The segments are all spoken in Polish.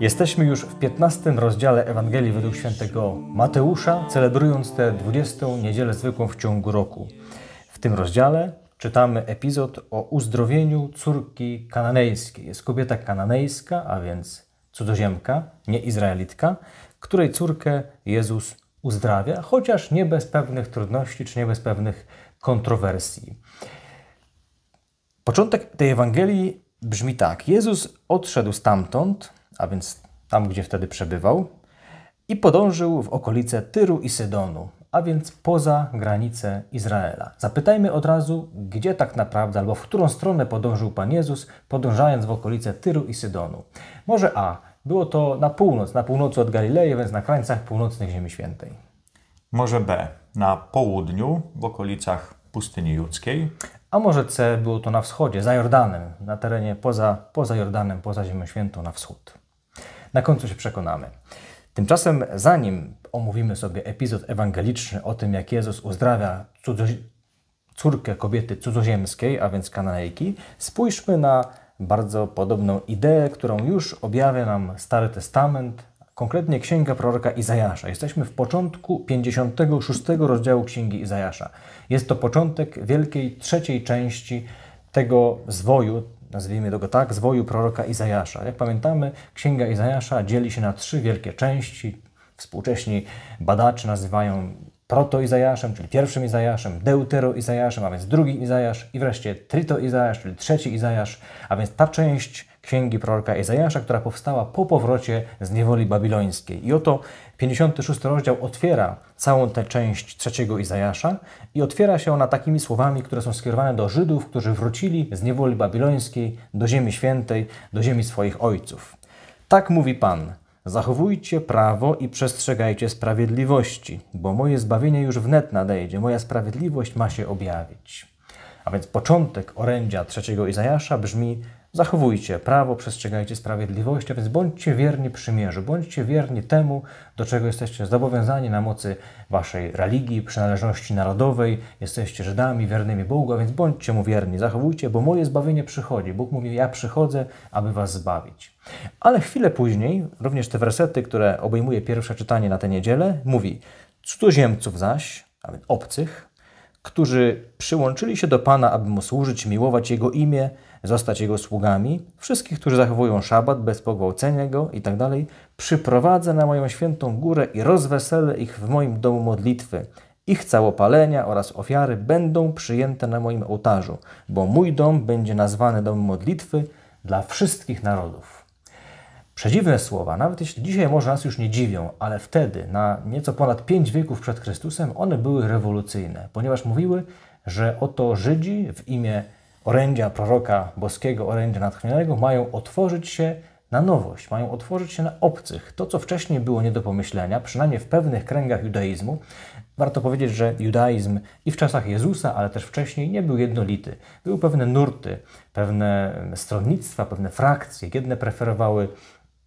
Jesteśmy już w 15 rozdziale Ewangelii według świętego Mateusza, celebrując tę 20 niedzielę zwykłą w ciągu roku. W tym rozdziale czytamy epizod o uzdrowieniu córki kananejskiej. Jest kobieta kananejska, a więc cudzoziemka, nie Izraelitka, której córkę Jezus uzdrawia, chociaż nie bez pewnych trudności czy nie bez pewnych kontrowersji. Początek tej Ewangelii brzmi tak: Jezus odszedł stamtąd a więc tam, gdzie wtedy przebywał, i podążył w okolice Tyru i Sydonu, a więc poza granice Izraela. Zapytajmy od razu, gdzie tak naprawdę albo w którą stronę podążył Pan Jezus, podążając w okolice Tyru i Sydonu. Może A. Było to na północ, na północy od Galilei, więc na krańcach północnych Ziemi Świętej. Może B. Na południu, w okolicach pustyni judzkiej. A może C. Było to na wschodzie, za Jordanem, na terenie poza, poza Jordanem, poza Ziemią Świętą, na wschód. Na końcu się przekonamy. Tymczasem, zanim omówimy sobie epizod ewangeliczny o tym, jak Jezus uzdrawia córkę kobiety cudzoziemskiej, a więc Kananejki, spójrzmy na bardzo podobną ideę, którą już objawia nam Stary Testament, konkretnie Księga proroka Izajasza. Jesteśmy w początku 56 rozdziału Księgi Izajasza. Jest to początek wielkiej trzeciej części tego zwoju, nazwijmy go tak, zwoju proroka Izajasza. Jak pamiętamy, księga Izajasza dzieli się na trzy wielkie części. Współcześni badacze nazywają proto-Izajaszem, czyli pierwszym Izajaszem, deutero-Izajaszem, a więc drugi Izajasz i wreszcie trito-Izajasz, czyli trzeci Izajasz, a więc ta część, księgi proroka Izajasza, która powstała po powrocie z niewoli babilońskiej. I oto 56 rozdział otwiera całą tę część trzeciego Izajasza i otwiera się ona takimi słowami, które są skierowane do Żydów, którzy wrócili z niewoli babilońskiej do ziemi świętej, do ziemi swoich ojców. Tak mówi Pan, Zachowujcie prawo i przestrzegajcie sprawiedliwości, bo moje zbawienie już wnet nadejdzie, moja sprawiedliwość ma się objawić. A więc początek orędzia trzeciego Izajasza brzmi: Zachowujcie prawo, przestrzegajcie sprawiedliwości, a więc bądźcie wierni przymierzu, bądźcie wierni temu, do czego jesteście zobowiązani na mocy waszej religii, przynależności narodowej. Jesteście Żydami wiernymi Bogu, a więc bądźcie mu wierni, zachowujcie, bo moje zbawienie przychodzi. Bóg mówi: Ja przychodzę, aby was zbawić. Ale chwilę później, również te wersety, które obejmuje pierwsze czytanie na tę niedzielę, mówi: Cudzoziemców zaś, a więc obcych, którzy przyłączyli się do Pana, aby Mu służyć, miłować Jego imię, zostać Jego sługami, wszystkich, którzy zachowują szabat bez pogwałcenia Go itd., tak przyprowadzę na moją świętą górę i rozweselę ich w moim domu modlitwy. Ich całopalenia oraz ofiary będą przyjęte na moim ołtarzu, bo mój dom będzie nazwany domem modlitwy dla wszystkich narodów. Przedziwne słowa, nawet jeśli dzisiaj może nas już nie dziwią, ale wtedy, na nieco ponad pięć wieków przed Chrystusem, one były rewolucyjne, ponieważ mówiły, że oto Żydzi w imię orędzia proroka boskiego, orędzia natchnionego, mają otworzyć się na nowość, mają otworzyć się na obcych. To, co wcześniej było nie do pomyślenia, przynajmniej w pewnych kręgach judaizmu, warto powiedzieć, że judaizm i w czasach Jezusa, ale też wcześniej nie był jednolity. Były pewne nurty, pewne stronnictwa, pewne frakcje. Jedne preferowały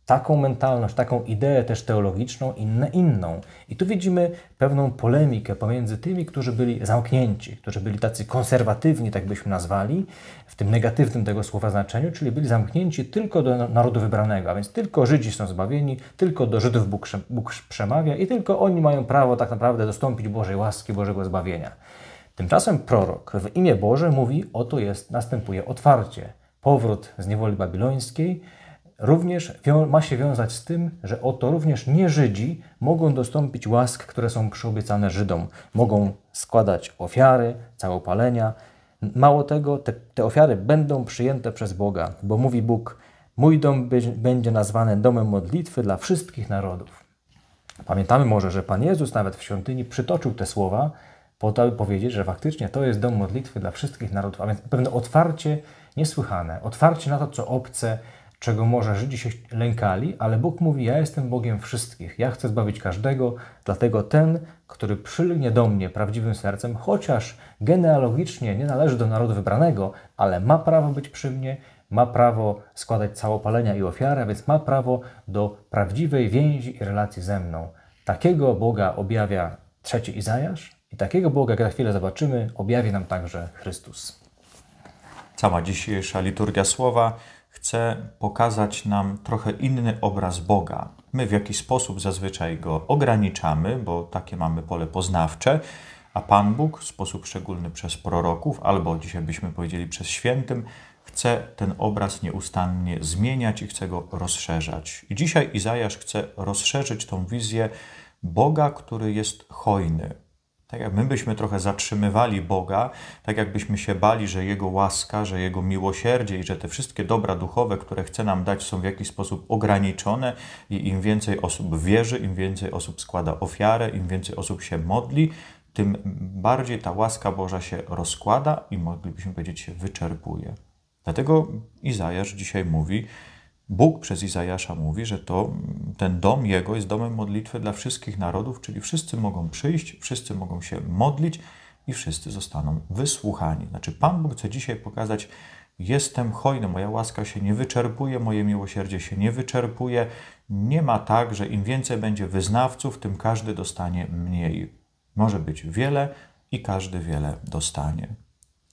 taką mentalność, taką ideę też teologiczną, inne inną. I tu widzimy pewną polemikę pomiędzy tymi, którzy byli zamknięci, którzy byli tacy konserwatywni, tak byśmy nazwali, w tym negatywnym tego słowa znaczeniu, czyli byli zamknięci tylko do narodu wybranego, a więc tylko Żydzi są zbawieni, tylko do Żydów Bóg, Bóg przemawia i tylko oni mają prawo tak naprawdę dostąpić Bożej łaski, Bożego zbawienia. Tymczasem prorok w imię Boże mówi, oto jest, następuje otwarcie, powrót z niewoli babilońskiej, również ma się wiązać z tym, że oto również nie Żydzi mogą dostąpić łask, które są przyobiecane Żydom. Mogą składać ofiary, całopalenia. Mało tego, te, te ofiary będą przyjęte przez Boga, bo mówi Bóg, mój dom będzie nazwany domem modlitwy dla wszystkich narodów. Pamiętamy może, że Pan Jezus nawet w świątyni przytoczył te słowa, po to, by powiedzieć, że faktycznie to jest dom modlitwy dla wszystkich narodów, a więc pewne otwarcie niesłychane, otwarcie na to, co obce, czego może Żydzi się lękali, ale Bóg mówi: Ja jestem Bogiem wszystkich, ja chcę zbawić każdego, dlatego ten, który przylgnie do mnie prawdziwym sercem, chociaż genealogicznie nie należy do narodu wybranego, ale ma prawo być przy mnie, ma prawo składać całopalenia i a więc ma prawo do prawdziwej więzi i relacji ze mną. Takiego Boga objawia trzeci Izajasz i takiego Boga, jak za chwilę zobaczymy, objawi nam także Chrystus. Cała dzisiejsza liturgia słowa chce pokazać nam trochę inny obraz Boga. My w jakiś sposób zazwyczaj go ograniczamy, bo takie mamy pole poznawcze, a Pan Bóg w sposób szczególny przez proroków, albo dzisiaj byśmy powiedzieli przez świętym, chce ten obraz nieustannie zmieniać i chce go rozszerzać. I dzisiaj Izajasz chce rozszerzyć tą wizję Boga, który jest hojny, tak jak my byśmy trochę zatrzymywali Boga, tak jakbyśmy się bali, że Jego łaska, że Jego miłosierdzie i że te wszystkie dobra duchowe, które chce nam dać, są w jakiś sposób ograniczone i im więcej osób wierzy, im więcej osób składa ofiarę, im więcej osób się modli, tym bardziej ta łaska Boża się rozkłada i moglibyśmy powiedzieć się wyczerpuje. Dlatego Izajasz dzisiaj mówi, Bóg przez Izajasza mówi, że to, ten dom Jego jest domem modlitwy dla wszystkich narodów, czyli wszyscy mogą przyjść, wszyscy mogą się modlić i wszyscy zostaną wysłuchani. Znaczy, Pan Bóg chce dzisiaj pokazać, jestem hojny, moja łaska się nie wyczerpuje, moje miłosierdzie się nie wyczerpuje. Nie ma tak, że im więcej będzie wyznawców, tym każdy dostanie mniej. Może być wiele i każdy wiele dostanie.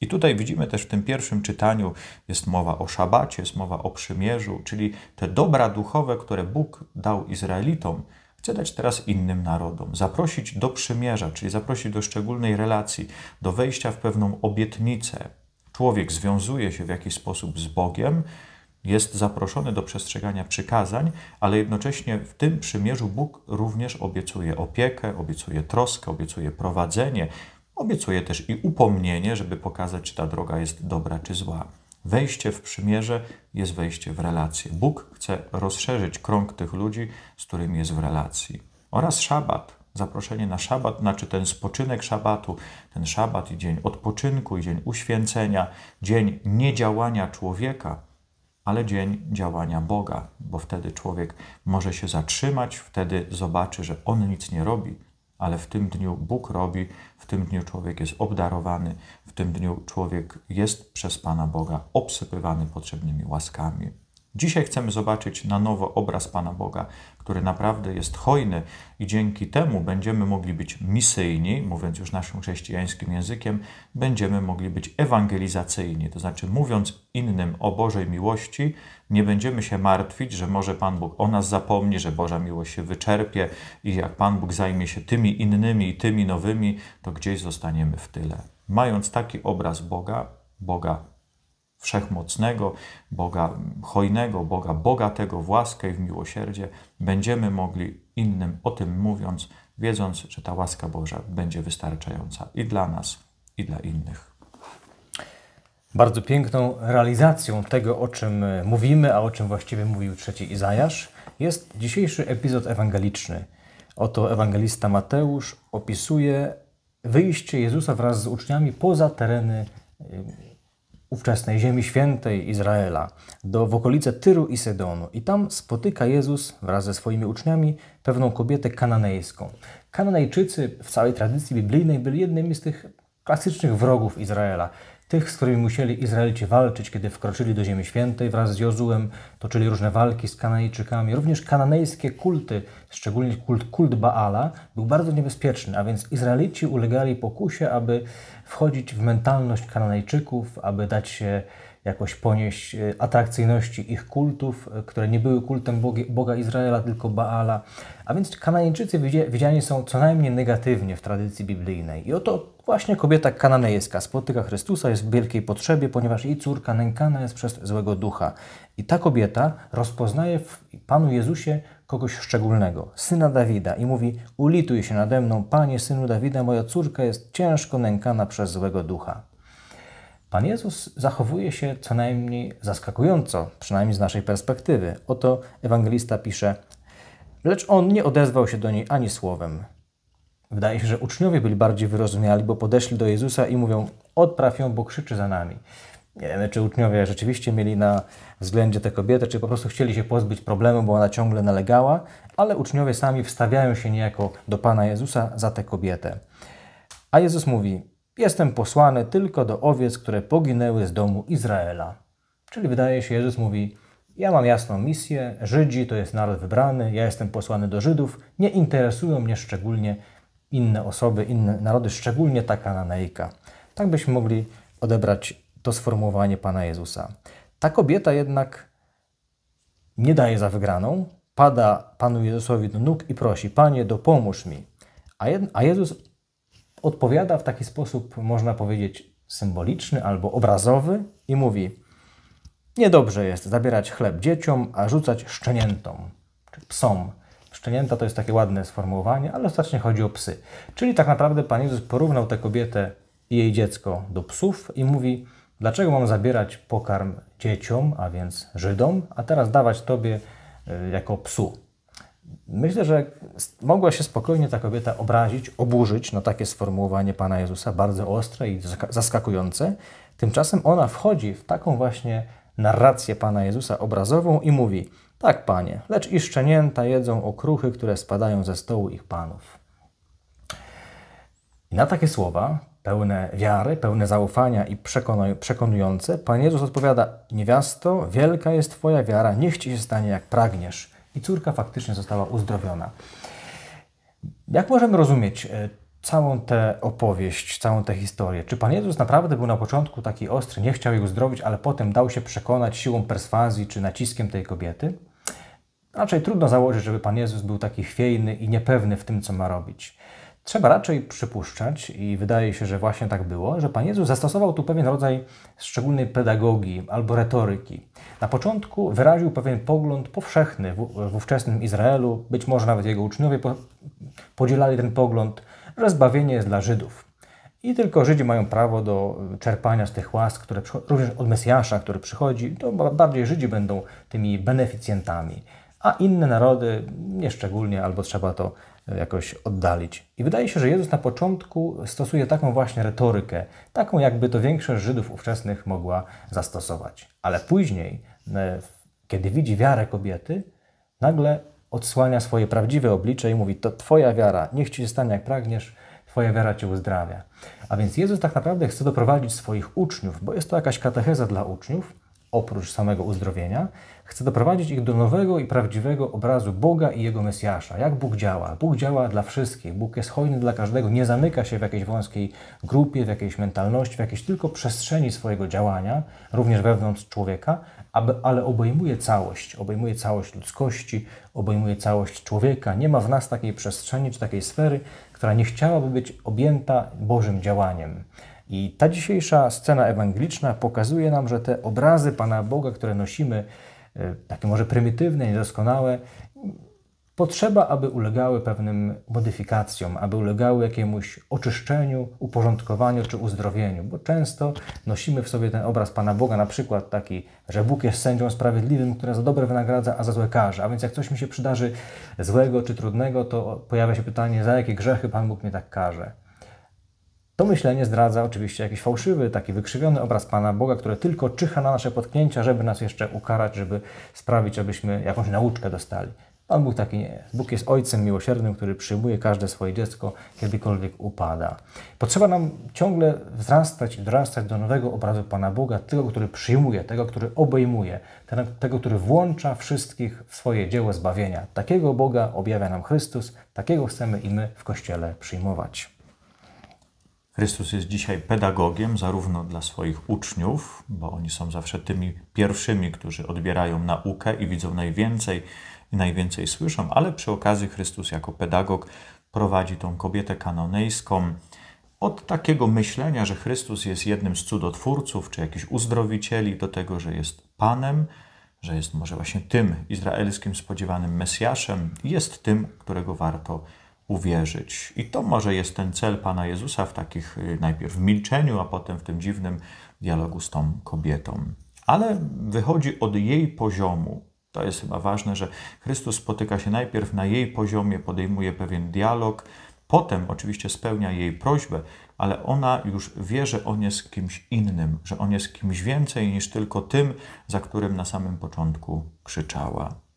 I tutaj widzimy też w tym pierwszym czytaniu jest mowa o szabacie, jest mowa o przymierzu, czyli te dobra duchowe, które Bóg dał Izraelitom, chce dać teraz innym narodom, zaprosić do przymierza, czyli zaprosić do szczególnej relacji, do wejścia w pewną obietnicę. Człowiek związuje się w jakiś sposób z Bogiem, jest zaproszony do przestrzegania przykazań, ale jednocześnie w tym przymierzu Bóg również obiecuje opiekę, obiecuje troskę, obiecuje prowadzenie, Obiecuje też i upomnienie, żeby pokazać, czy ta droga jest dobra czy zła. Wejście w przymierze jest wejście w relację. Bóg chce rozszerzyć krąg tych ludzi, z którymi jest w relacji. Oraz szabat, zaproszenie na szabat, znaczy ten spoczynek szabatu, ten szabat i dzień odpoczynku, i dzień uświęcenia, dzień niedziałania człowieka, ale dzień działania Boga, bo wtedy człowiek może się zatrzymać, wtedy zobaczy, że on nic nie robi, ale w tym dniu Bóg robi, w tym dniu człowiek jest obdarowany, w tym dniu człowiek jest przez Pana Boga obsypywany potrzebnymi łaskami. Dzisiaj chcemy zobaczyć na nowo obraz Pana Boga, który naprawdę jest hojny i dzięki temu będziemy mogli być misyjni, mówiąc już naszym chrześcijańskim językiem, będziemy mogli być ewangelizacyjni, to znaczy mówiąc innym o Bożej miłości, nie będziemy się martwić, że może Pan Bóg o nas zapomni, że Boża miłość się wyczerpie i jak Pan Bóg zajmie się tymi innymi i tymi nowymi, to gdzieś zostaniemy w tyle. Mając taki obraz Boga, Boga wszechmocnego, Boga hojnego, Boga bogatego w łaskę i w miłosierdzie, będziemy mogli innym o tym mówiąc, wiedząc, że ta łaska Boża będzie wystarczająca i dla nas, i dla innych. Bardzo piękną realizacją tego, o czym mówimy, a o czym właściwie mówił trzeci Izajasz, jest dzisiejszy epizod ewangeliczny. Oto ewangelista Mateusz opisuje wyjście Jezusa wraz z uczniami poza tereny ówczesnej Ziemi Świętej Izraela, do, w okolice Tyru i Sedonu. I tam spotyka Jezus wraz ze swoimi uczniami pewną kobietę kananejską. Kananejczycy w całej tradycji biblijnej byli jednymi z tych klasycznych wrogów Izraela tych, z którymi musieli Izraelici walczyć, kiedy wkroczyli do Ziemi Świętej wraz z Jozułem, toczyli różne walki z Kananejczykami. Również kananejskie kulty, szczególnie kult, kult Baala, był bardzo niebezpieczny, a więc Izraelici ulegali pokusie, aby wchodzić w mentalność Kananejczyków, aby dać się jakoś ponieść e, atrakcyjności ich kultów, e, które nie były kultem Boga Izraela, tylko Baala. A więc Kanańczycy widziani są co najmniej negatywnie w tradycji biblijnej. I oto właśnie kobieta kananejska spotyka Chrystusa, jest w wielkiej potrzebie, ponieważ jej córka nękana jest przez złego ducha. I ta kobieta rozpoznaje w Panu Jezusie kogoś szczególnego, syna Dawida, i mówi: Ulituj się nade mną, panie, synu Dawida, moja córka jest ciężko nękana przez złego ducha. Pan Jezus zachowuje się co najmniej zaskakująco, przynajmniej z naszej perspektywy. Oto ewangelista pisze: Lecz on nie odezwał się do niej ani słowem. Wydaje się, że uczniowie byli bardziej wyrozumiali, bo podeszli do Jezusa i mówią: Odpraw ją, bo krzyczy za nami. Nie wiemy, czy uczniowie rzeczywiście mieli na względzie tę kobietę, czy po prostu chcieli się pozbyć problemu, bo ona ciągle nalegała, ale uczniowie sami wstawiają się niejako do Pana Jezusa za tę kobietę. A Jezus mówi: Jestem posłany tylko do owiec, które poginęły z domu Izraela. Czyli wydaje się, Jezus mówi: Ja mam jasną misję, Żydzi to jest naród wybrany, ja jestem posłany do Żydów, nie interesują mnie szczególnie inne osoby, inne narody, szczególnie ta kananejka. Tak byśmy mogli odebrać to sformułowanie Pana Jezusa. Ta kobieta jednak nie daje za wygraną, pada Panu Jezusowi do nóg i prosi: Panie, dopomóż mi. A, Jezus odpowiada w taki sposób, można powiedzieć, symboliczny albo obrazowy i mówi: Niedobrze jest zabierać chleb dzieciom, a rzucać szczeniętom czy psom. Szczenięta to jest takie ładne sformułowanie, ale ostatecznie chodzi o psy. Czyli tak naprawdę Pan Jezus porównał tę kobietę i jej dziecko do psów i mówi: Dlaczego mam zabierać pokarm dzieciom, a więc Żydom, a teraz dawać tobie e, jako psu? Myślę, że mogła się spokojnie ta kobieta obrazić, oburzyć na no takie sformułowanie Pana Jezusa, bardzo ostre i zaskakujące. Tymczasem ona wchodzi w taką właśnie narrację Pana Jezusa obrazową i mówi: Tak, panie, lecz i szczenięta jedzą okruchy, które spadają ze stołu ich panów. I na takie słowa, pełne wiary, pełne zaufania i przekonujące, Pan Jezus odpowiada: Niewiasto, wielka jest Twoja wiara, niech ci się stanie jak pragniesz i córka faktycznie została uzdrowiona. Jak możemy rozumieć e, całą tę opowieść, całą tę historię? Czy Pan Jezus naprawdę był na początku taki ostry, nie chciał jej uzdrowić, ale potem dał się przekonać siłą perswazji czy naciskiem tej kobiety? Raczej trudno założyć, żeby Pan Jezus był taki chwiejny i niepewny w tym, co ma robić. Trzeba raczej przypuszczać, i wydaje się, że właśnie tak było, że Pan Jezus zastosował tu pewien rodzaj szczególnej pedagogii albo retoryki. Na początku wyraził pewien pogląd powszechny w, ówczesnym Izraelu, być może nawet jego uczniowie po, podzielali ten pogląd, że zbawienie jest dla Żydów. I tylko Żydzi mają prawo do czerpania z tych łask, które również od Mesjasza, który przychodzi, to bardziej Żydzi będą tymi beneficjentami, a inne narody nieszczególnie albo trzeba to jakoś oddalić. I wydaje się, że Jezus na początku stosuje taką właśnie retorykę, taką jakby to większość Żydów ówczesnych mogła zastosować. Ale później, e, kiedy widzi wiarę kobiety, nagle odsłania swoje prawdziwe oblicze i mówi: To Twoja wiara, niech ci się stanie jak pragniesz, Twoja wiara cię uzdrawia. A więc Jezus tak naprawdę chce doprowadzić swoich uczniów, bo jest to jakaś katecheza dla uczniów oprócz samego uzdrowienia, chce doprowadzić ich do nowego i prawdziwego obrazu Boga i Jego Mesjasza. Jak Bóg działa? Bóg działa dla wszystkich. Bóg jest hojny dla każdego, nie zamyka się w jakiejś wąskiej grupie, w jakiejś mentalności, w jakiejś tylko przestrzeni swojego działania, również wewnątrz człowieka, aby, ale obejmuje całość. Obejmuje całość ludzkości, obejmuje całość człowieka. Nie ma w nas takiej przestrzeni czy takiej sfery, która nie chciałaby być objęta Bożym działaniem. I ta dzisiejsza scena ewangeliczna pokazuje nam, że te obrazy Pana Boga, które nosimy, e, takie może prymitywne, niedoskonałe, potrzeba, aby ulegały pewnym modyfikacjom, aby ulegały jakiemuś oczyszczeniu, uporządkowaniu czy uzdrowieniu, bo często nosimy w sobie ten obraz Pana Boga, na przykład taki, że Bóg jest sędzią sprawiedliwym, który za dobre wynagradza, a za złe karze. A więc jak coś mi się przydarzy złego czy trudnego, to pojawia się pytanie, za jakie grzechy Pan Bóg mnie tak karze. To myślenie zdradza oczywiście jakiś fałszywy, taki wykrzywiony obraz Pana Boga, który tylko czyha na nasze potknięcia, żeby nas jeszcze ukarać, żeby sprawić, abyśmy jakąś nauczkę dostali. Pan Bóg taki nie jest. Bóg jest ojcem miłosiernym, który przyjmuje każde swoje dziecko, kiedykolwiek upada. Potrzeba nam ciągle wzrastać i dorastać do nowego obrazu Pana Boga, tego, który przyjmuje, tego, który obejmuje, tego, tego, który włącza wszystkich w swoje dzieło zbawienia. Takiego Boga objawia nam Chrystus, takiego chcemy i my w Kościele przyjmować. Chrystus jest dzisiaj pedagogiem zarówno dla swoich uczniów, bo oni są zawsze tymi pierwszymi, którzy odbierają naukę i widzą najwięcej i najwięcej słyszą, ale przy okazji Chrystus jako pedagog prowadzi tą kobietę kanonejską od takiego myślenia, że Chrystus jest jednym z cudotwórców czy jakichś uzdrowicieli, do tego, że jest Panem, że jest może właśnie tym izraelskim spodziewanym Mesjaszem, jest tym, którego warto uwierzyć. I to może jest ten cel Pana Jezusa w takich y, najpierw milczeniu, a potem w tym dziwnym dialogu z tą kobietą. Ale wychodzi od jej poziomu. To jest chyba ważne, że Chrystus spotyka się najpierw na jej poziomie, podejmuje pewien dialog, potem oczywiście spełnia jej prośbę, ale ona już wie, że on jest kimś innym, że on jest kimś więcej niż tylko tym, za którym na samym początku krzyczała.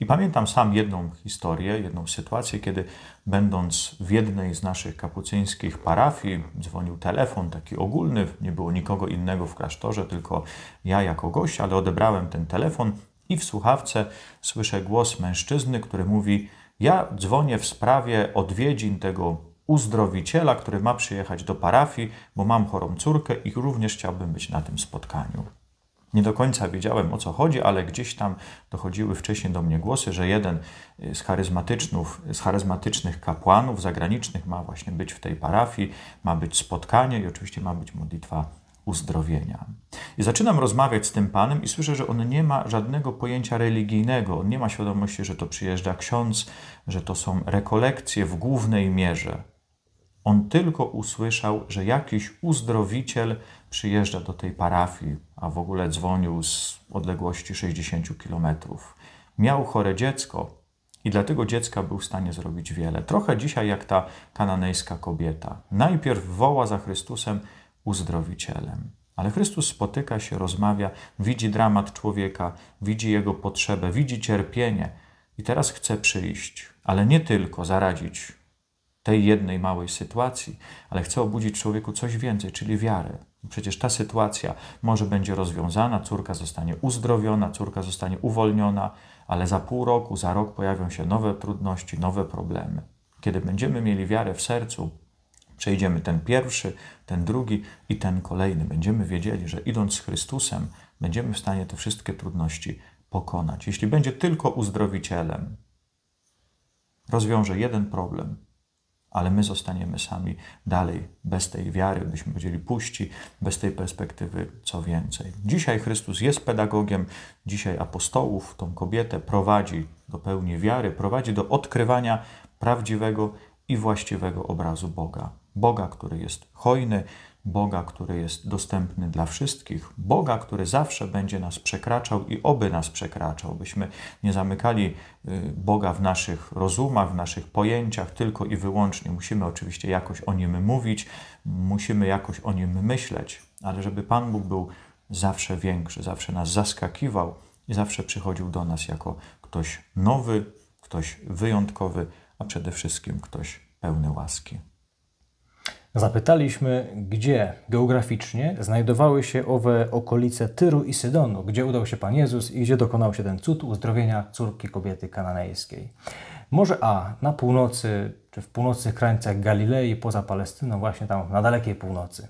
I pamiętam sam jedną historię, jedną sytuację, kiedy będąc w jednej z naszych kapucyńskich parafii, dzwonił telefon taki ogólny, nie było nikogo innego w klasztorze, tylko ja jako gość, ale odebrałem ten telefon i w słuchawce słyszę głos mężczyzny, który mówi: Ja dzwonię w sprawie odwiedzin tego uzdrowiciela, który ma przyjechać do parafii, bo mam chorą córkę i również chciałbym być na tym spotkaniu. Nie do końca wiedziałem o co chodzi, ale gdzieś tam dochodziły wcześniej do mnie głosy, że jeden y, z, charyzmatycznych, z charyzmatycznych kapłanów zagranicznych ma właśnie być w tej parafii, ma być spotkanie i oczywiście ma być modlitwa uzdrowienia. I zaczynam rozmawiać z tym panem i słyszę, że on nie ma żadnego pojęcia religijnego, on nie ma świadomości, że to przyjeżdża ksiądz, że to są rekolekcje w głównej mierze. On tylko usłyszał, że jakiś uzdrowiciel przyjeżdża do tej parafii, a w ogóle dzwonił z odległości 60 km. Miał chore dziecko i dla tego dziecka był w stanie zrobić wiele. Trochę dzisiaj jak ta kananejska kobieta. Najpierw woła za Chrystusem uzdrowicielem. Ale Chrystus spotyka się, rozmawia, widzi dramat człowieka, widzi jego potrzebę, widzi cierpienie i teraz chce przyjść, ale nie tylko zaradzić tej jednej małej sytuacji, ale chcę obudzić człowieku coś więcej, czyli wiarę. Przecież ta sytuacja może będzie rozwiązana, córka zostanie uzdrowiona, córka zostanie uwolniona, ale za pół roku, za rok pojawią się nowe trudności, nowe problemy. Kiedy będziemy mieli wiarę w sercu, przejdziemy ten pierwszy, ten drugi i ten kolejny. Będziemy wiedzieli, że idąc z Chrystusem, będziemy w stanie te wszystkie trudności pokonać. Jeśli będzie tylko uzdrowicielem, rozwiąże jeden problem, ale my zostaniemy sami dalej bez tej wiary, byśmy powiedzieli puści, bez tej perspektywy co więcej. Dzisiaj Chrystus jest pedagogiem, dzisiaj apostołów, tą kobietę prowadzi do pełni wiary, prowadzi do odkrywania prawdziwego i właściwego obrazu Boga. Boga, który jest hojny, Boga, który jest dostępny dla wszystkich, Boga, który zawsze będzie nas przekraczał i oby nas przekraczał, byśmy nie zamykali y, Boga w naszych rozumach, w naszych pojęciach tylko i wyłącznie. Musimy oczywiście jakoś o nim mówić, musimy jakoś o nim myśleć, ale żeby Pan Bóg był zawsze większy, zawsze nas zaskakiwał i zawsze przychodził do nas jako ktoś nowy, ktoś wyjątkowy, a przede wszystkim ktoś pełny łaski. Zapytaliśmy, gdzie geograficznie znajdowały się owe okolice Tyru i Sydonu, gdzie udał się Pan Jezus i gdzie dokonał się ten cud uzdrowienia córki kobiety kananejskiej. Może A, na północy, czy w północnych krańcach Galilei, poza Palestyną, właśnie tam na dalekiej północy.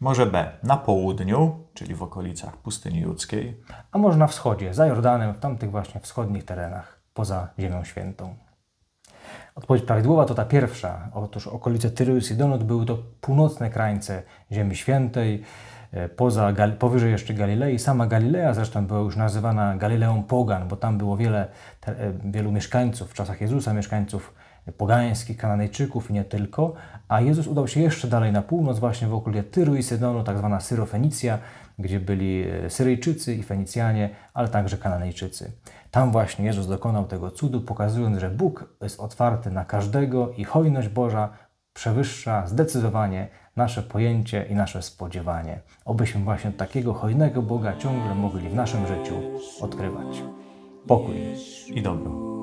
Może B, na południu, czyli w okolicach pustyni ludzkiej. A może na wschodzie, za Jordanem, w tamtych właśnie wschodnich terenach, poza Ziemią Świętą. Odpowiedź prawidłowa to ta pierwsza. Otóż okolice Tyru i Sidonu były to północne krańce Ziemi Świętej, e, poza, powyżej jeszcze Galilei. Sama Galilea zresztą była już nazywana Galileą Pogan, bo tam było wiele, e, wielu mieszkańców w czasach Jezusa, mieszkańców pogańskich, Kananejczyków i nie tylko, a Jezus udał się jeszcze dalej na północ, właśnie w okolice Tyru i Sidonu, tak zwana Syrofenicja, gdzie byli e, Syryjczycy i Fenicjanie, ale także Kananejczycy. Tam właśnie Jezus dokonał tego cudu, pokazując, że Bóg jest otwarty na każdego i hojność Boża przewyższa zdecydowanie nasze pojęcie i nasze spodziewanie. Obyśmy właśnie takiego hojnego Boga ciągle mogli w naszym życiu odkrywać. Pokój i dobro.